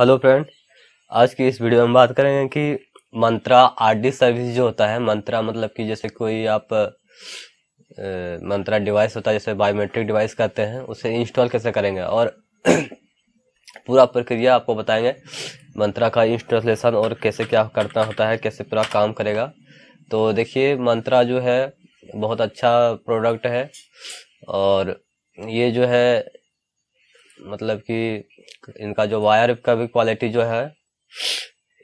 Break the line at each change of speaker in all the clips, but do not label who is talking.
hello friend आज की इस वीडियो में बात करेंगे कि मंत्रा आर सर्विस जो होता है मंत्रा मतलब कि जैसे कोई आप ए, मंत्रा डिवाइस होता है जैसे बायोमेट्रिक डिवाइस करते हैं उसे इंस्टॉल कैसे करेंगे और पूरा प्रक्रिया आपको बताएंगे मंत्रा का इंस्टॉलेशन और कैसे क्या करना होता है कैसे पूरा काम करेगा तो देखिए मंत्रा जो है बहुत अच्छा प्रोडक्ट है और ये जो है मतलब कि इनका जो वायर का भी क्वालिटी जो है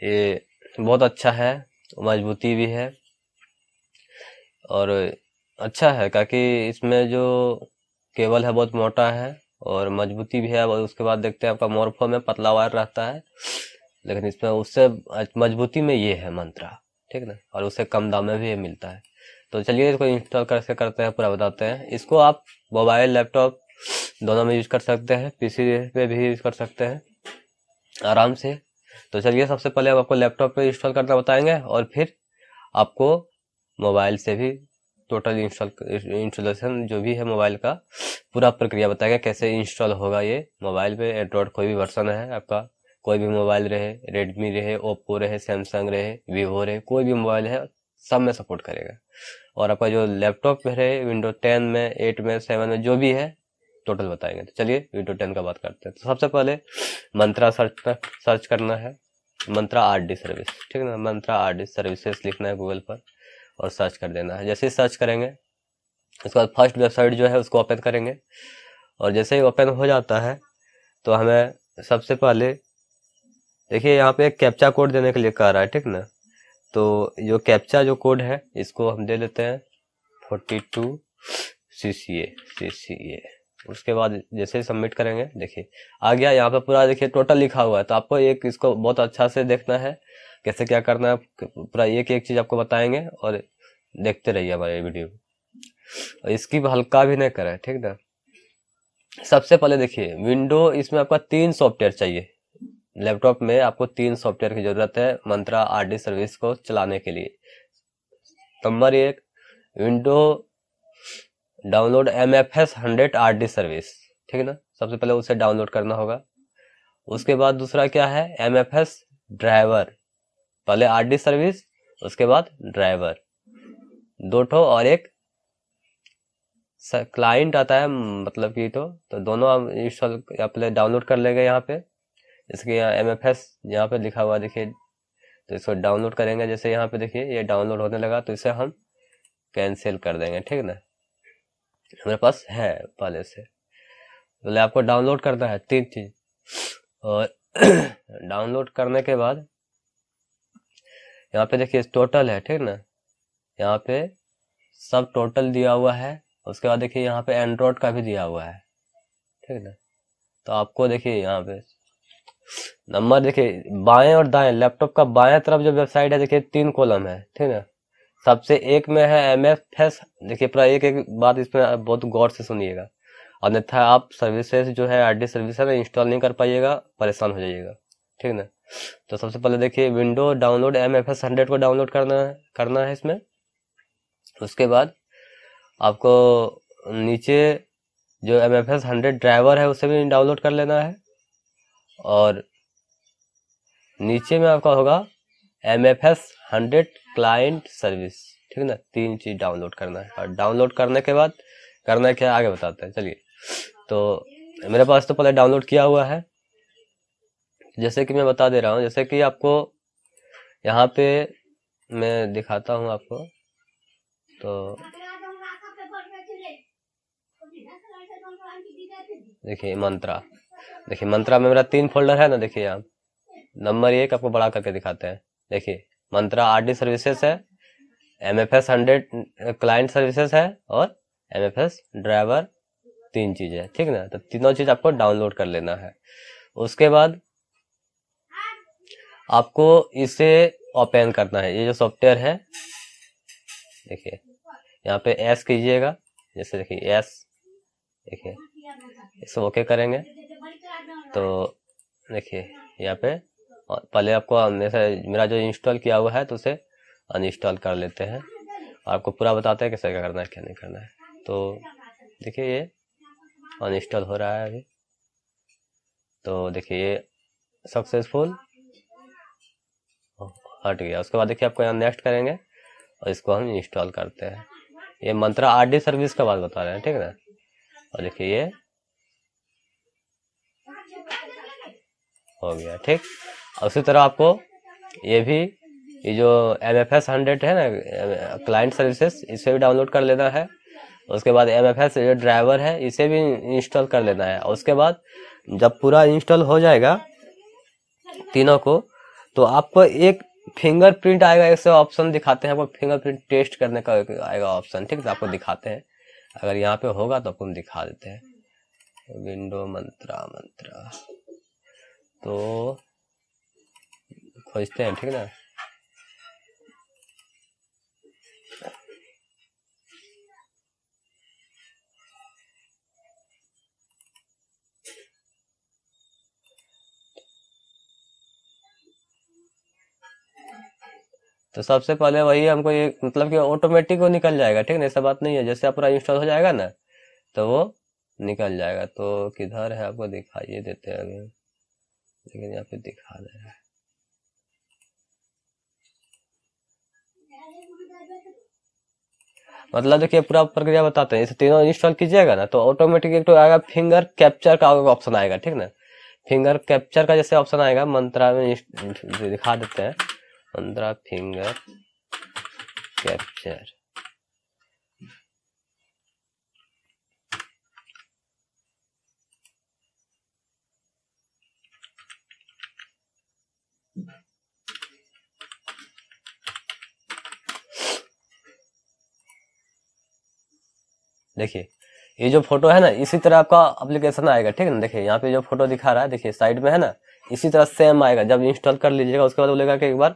ये बहुत अच्छा है मजबूती भी है और अच्छा है क्योंकि इसमें जो केबल है बहुत मोटा है और मजबूती भी है उसके बाद देखते हैं आपका मोरफो में पतला वायर रहता है लेकिन इसमें उससे मजबूती में ये है मंत्रा ठीक ना और उससे कम दाम में भी ये मिलता है तो चलिए इसको इंस्टॉल करके करते हैं पूरा बताते हैं इसको आप मोबाइल लैपटॉप दोनों में यूज कर सकते हैं पीसी पे भी यूज कर सकते हैं आराम से तो चलिए सबसे पहले हम आपको लैपटॉप पे इंस्टॉल करना बताएंगे और फिर आपको मोबाइल से भी टोटल इंस्टॉल इंस्टॉलेशन जो भी है मोबाइल का पूरा प्रक्रिया बताएंगे कैसे इंस्टॉल होगा ये मोबाइल पे एंड्रॉयड कोई भी वर्सन है आपका कोई भी मोबाइल रहे रेडमी रहे ओप्पो रहे सैमसंग रहे वीवो रहे कोई भी मोबाइल है सब में सपोर्ट करेगा और आपका जो लैपटॉप रहे विंडो टेन में एट में सेवन में जो भी है टोटल बताएंगे तो चलिए वीडियो टेन का बात करते हैं तो सबसे पहले मंत्रा सर्च पर सर्च करना है मंत्रा आर डी सर्विस ठीक है ना मंत्रा आर डी सर्विसेस लिखना है गूगल पर और सर्च कर देना है जैसे ही सर्च करेंगे उसके बाद फर्स्ट वेबसाइट जो है उसको ओपन करेंगे और जैसे ही ओपन हो जाता है तो हमें सबसे पहले देखिए यहाँ पे एक कैप्चा कोड देने के लिए कह रहा है ठीक ना तो जो कैप्चा जो कोड है इसको हम दे लेते हैं फोर्टी टू सी सी ए सी सी ए उसके बाद जैसे सबमिट करेंगे देखिए आ गया यहाँ पे पूरा देखिए टोटल लिखा हुआ है तो आपको एक इसको बहुत अच्छा से देखना है कैसे क्या करना है पूरा एक एक चीज़ आपको बताएंगे और देखते रहिए हमारे वीडियो और इसकी हल्का भी नहीं करें ठीक ना सबसे पहले देखिए विंडो इसमें आपका तीन सॉफ्टवेयर चाहिए लैपटॉप में आपको तीन सॉफ्टवेयर की ज़रूरत है मंत्रा आर सर्विस को चलाने के लिए नंबर एक window download M F S hundred R D service ठीक है ना सबसे पहले उसे डाउनलोड करना होगा उसके बाद दूसरा क्या है एम एफ एस ड्राइवर पहले आर डी सर्विस उसके बाद ड्राइवर दो ठो और एक क्लाइंट आता है मतलब कि तो तो दोनों आप इंस्टॉल पहले डाउनलोड कर लेंगे यहाँ पे इसके यहाँ एम एफ एस यहाँ पे लिखा हुआ देखिए तो इसको डाउनलोड करेंगे जैसे यहाँ पे देखिए ये डाउनलोड होने लगा तो इसे हम कैंसिल कर देंगे ठीक ना हमारे पास है पहले से पहले आपको डाउनलोड करना है तीन चीज और डाउनलोड करने के बाद यहाँ पे देखिए टोटल है ठीक ना यहाँ पे सब टोटल दिया हुआ है उसके बाद देखिए यहाँ पे एंड्रॉयड का भी दिया हुआ है ठीक ना तो आपको देखिए यहाँ पे नंबर देखिए बाएं और दाएं लैपटॉप का बाएं तरफ जो वेबसाइट है देखिए तीन कॉलम है ठीक ना सबसे एक में है एम एफ फेस देखिए पूरा एक एक बात इसमें बहुत गौर से सुनिएगा अन्यथा आप सर्विसेज जो है आर डी सर्विस है इंस्टॉल नहीं कर पाइएगा परेशान हो जाइएगा ठीक ना तो सबसे पहले देखिए window download M F S hundred को डाउनलोड करना है करना है इसमें उसके बाद आपको नीचे जो M F S hundred driver है उसे भी डाउनलोड कर लेना है और नीचे में आपका होगा M F S hundred client service ठीक है ना तीन चीज़ डाउनलोड करना है और डाउनलोड करने के बाद करना क्या आगे बताते हैं चलिए तो मेरे पास तो पहले डाउनलोड किया हुआ है जैसे कि मैं बता दे रहा हूँ जैसे कि आपको यहाँ पे मैं दिखाता हूँ आपको तो देखिए मंत्रा देखिए मंत्रा में मेरा तीन फोल्डर है ना देखिए आप नंबर एक आपको बड़ा करके दिखाते हैं देखिए मंत्रा आर डी सर्विसेस है M F S hundred client services है और एम एफ एस ड्राइवर तीन चीज़ है ठीक ना तो तीनों चीज़ आपको डाउनलोड कर लेना है उसके बाद आपको इसे ओपन करना है ये जो सॉफ्टवेयर है देखिए यहाँ पे एस कीजिएगा जैसे देखिए एस देखिए इसे ओके करेंगे तो देखिए यहाँ पे पहले आपको मेरा जो इंस्टॉल किया हुआ है तो उसे अनइंस्टॉल कर लेते हैं आपको पूरा बताते हैं कैसे क्या करना है क्या नहीं करना है तो देखिए ये अनइंस्टॉल हो रहा है अभी तो देखिए ये सक्सेसफुल हट गया उसके बाद देखिए आपको यहाँ नेक्स्ट करेंगे और इसको हम इंस्टॉल करते हैं ये मंत्रा आर सर्विस का बात बता रहे हैं ठीक है और देखिए ये हो गया ठीक उसी तरह आपको ये भी ये जो एम एफ एस हंड्रेड है ना क्लाइंट सर्विसेज इसे भी डाउनलोड कर लेना है उसके बाद एम एफ एस जो ड्राइवर है इसे भी इंस्टॉल कर लेना है उसके बाद जब पूरा इंस्टॉल हो जाएगा तीनों को तो आपको एक फिंगरप्रिंट आएगा ऐसे ऑप्शन दिखाते हैं आपको फिंगरप्रिंट टेस्ट करने का आएगा ऑप्शन ठीक है आपको दिखाते हैं अगर यहाँ पे होगा तो आपको हम दिखा देते हैं विंडो मंत्रा मंत्रा तो खोजते हैं ठीक ना तो सबसे पहले वही हमको ये मतलब कि ऑटोमेटिक वो निकल जाएगा ठीक ना ऐसा बात नहीं है जैसे आप पूरा इंस्टॉल हो जाएगा ना तो वो निकल जाएगा तो किधर है आपको दिखाइए देते हैं अभी लेकिन यहाँ पे दिखा दे रहा है मतलब देखिए पूरा प्रक्रिया बताते हैं इसे तीनों इंस्टॉल कीजिएगा ना तो ऑटोमेटिक एक तो आएगा फिंगर कैप्चर का ऑप्शन आएगा ठीक ना फिंगर कैप्चर का जैसे ऑप्शन आएगा मंत्रा में दिखा देते हैं मंत्रा फिंगर कैप्चर देखिए ये जो फोटो है ना इसी तरह आपका अप्लीकेशन आएगा ठीक है ना देखिए यहाँ पे जो फोटो दिखा रहा है देखिए साइड में है ना इसी तरह सेम आएगा जब इंस्टॉल कर लीजिएगा उसके बाद बोलेगा कि एक बार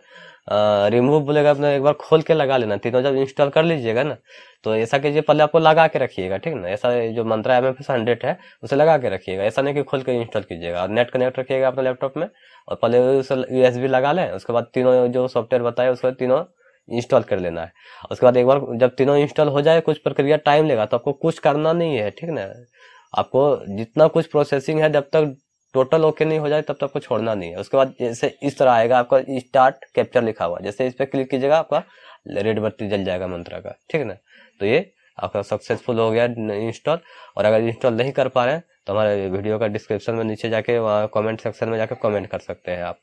रिमूव बोलेगा अपना एक बार खोल के लगा लेना तीनों जब इंस्टॉल कर लीजिएगा ना तो ऐसा कीजिए पहले आपको लगा के रखिएगा ठीक ना ऐसा जो मंत्रा एम एफ हंड्रेड है उसे लगा के रखिएगा ऐसा नहीं कि खोल के इंस्टॉल कीजिएगा और नेट कनेक्ट रखिएगा अपने लैपटॉप में और पहले उसे यू लगा लें उसके बाद तीनों जो सॉफ्टवेयर बताए उसके बाद तीनों इंस्टॉल कर लेना है उसके बाद एक बार जब तीनों इंस्टॉल हो जाए कुछ प्रक्रिया टाइम लेगा तो आपको कुछ करना नहीं है ठीक ना आपको जितना कुछ प्रोसेसिंग है जब तक टोटल ओके नहीं हो जाए तब तक आपको छोड़ना नहीं है उसके बाद जैसे इस तरह आएगा आपका स्टार्ट कैप्चर लिखा हुआ जैसे इस पर क्लिक कीजिएगा आपका रेड बत्ती जल जाएगा मंत्रा का ठीक ना तो ये आपका सक्सेसफुल हो गया इंस्टॉल और अगर इंस्टॉल नहीं कर पा रहे हैं तो हमारे वीडियो का डिस्क्रिप्शन में नीचे जाके वहाँ कमेंट सेक्शन में जाके कमेंट कर सकते हैं आप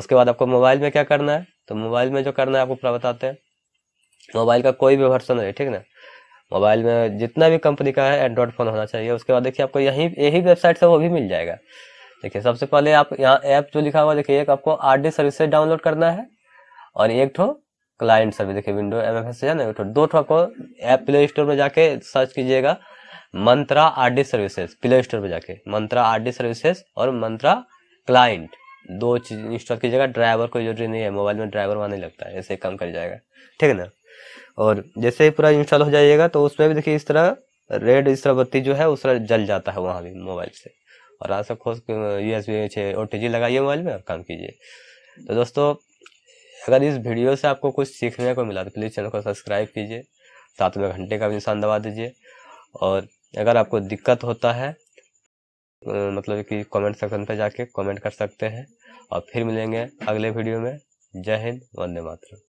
उसके बाद आपको मोबाइल में क्या करना है तो मोबाइल में जो करना है आपको पूरा बताते हैं मोबाइल का कोई भी वर्सन है ठीक ना मोबाइल में जितना भी कंपनी का है एंड्रॉयड फ़ोन होना चाहिए उसके बाद देखिए आपको यहीं यही वेबसाइट से वो भी मिल जाएगा देखिए सबसे पहले आप यहाँ ऐप जो लिखा हुआ देखिए एक आपको आर डी सर्विसेज डाउनलोड करना है और एक ठो क्लाइंट सर्विस देखिए विंडो एम एफ एस से है ना दो ठो आपको ऐप प्ले स्टोर में जाके सर्च कीजिएगा Mantra R D services Play Store पर जाके मंत्रा आर डी सर्विसेज और मंत्रा क्लाइंट दो चीज इंस्टॉल कीजिएगा ड्राइवर कोई जरूरी नहीं है मोबाइल में ड्राइवर वहाँ नहीं लगता है ऐसे काम कर जाएगा ठीक है ना और जैसे ही पूरा इंस्टॉल हो जाएगा तो उसमें भी देखिए इस तरह रेड इस तरह बत्ती जो है उस तरह जल जाता है वहाँ भी मोबाइल से और आज सब खोज U S B O T G लगाइए मोबाइल में और काम कीजिए तो दोस्तों अगर इस वीडियो से आपको कुछ सीखने को मिला तो प्लीज़ चैनल को सब्सक्राइब कीजिए साथ में घंटे का भी निशान दबा दीजिए और अगर आपको दिक्कत होता है मतलब कि कमेंट सेक्शन पे जाके कमेंट कर सकते हैं और फिर मिलेंगे अगले वीडियो में जय हिंद वंदे मातरम